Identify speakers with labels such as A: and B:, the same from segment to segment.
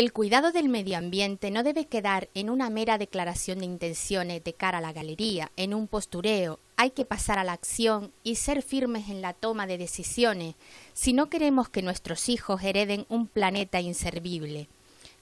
A: El cuidado del medio ambiente no debe quedar en una mera declaración de intenciones de cara a la galería, en un postureo. Hay que pasar a la acción y ser firmes en la toma de decisiones si no queremos que nuestros hijos hereden un planeta inservible.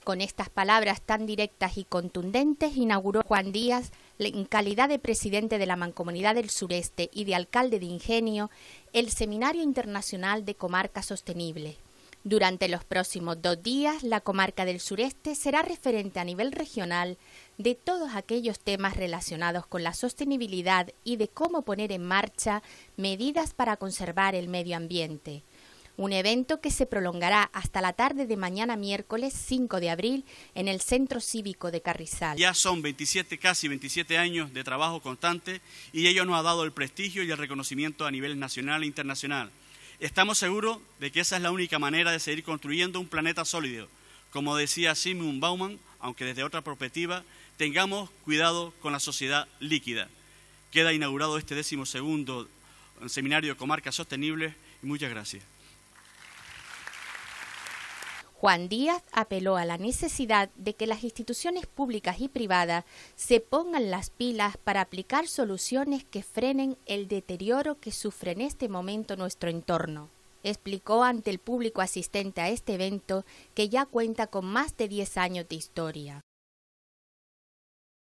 A: Con estas palabras tan directas y contundentes inauguró Juan Díaz, en calidad de presidente de la Mancomunidad del Sureste y de alcalde de Ingenio, el Seminario Internacional de Comarca Sostenible, durante los próximos dos días, la comarca del sureste será referente a nivel regional de todos aquellos temas relacionados con la sostenibilidad y de cómo poner en marcha medidas para conservar el medio ambiente. Un evento que se prolongará hasta la tarde de mañana miércoles 5 de abril en el Centro Cívico de Carrizal.
B: Ya son 27, casi 27 años de trabajo constante y ello nos ha dado el prestigio y el reconocimiento a nivel nacional e internacional. Estamos seguros de que esa es la única manera de seguir construyendo un planeta sólido. Como decía Simon Bauman, aunque desde otra perspectiva, tengamos cuidado con la sociedad líquida. Queda inaugurado este décimo segundo eh, seminario de comarcas sostenibles y muchas gracias.
A: Juan Díaz apeló a la necesidad de que las instituciones públicas y privadas se pongan las pilas para aplicar soluciones que frenen el deterioro que sufre en este momento nuestro entorno. Explicó ante el público asistente a este evento que ya cuenta con más de 10 años de historia.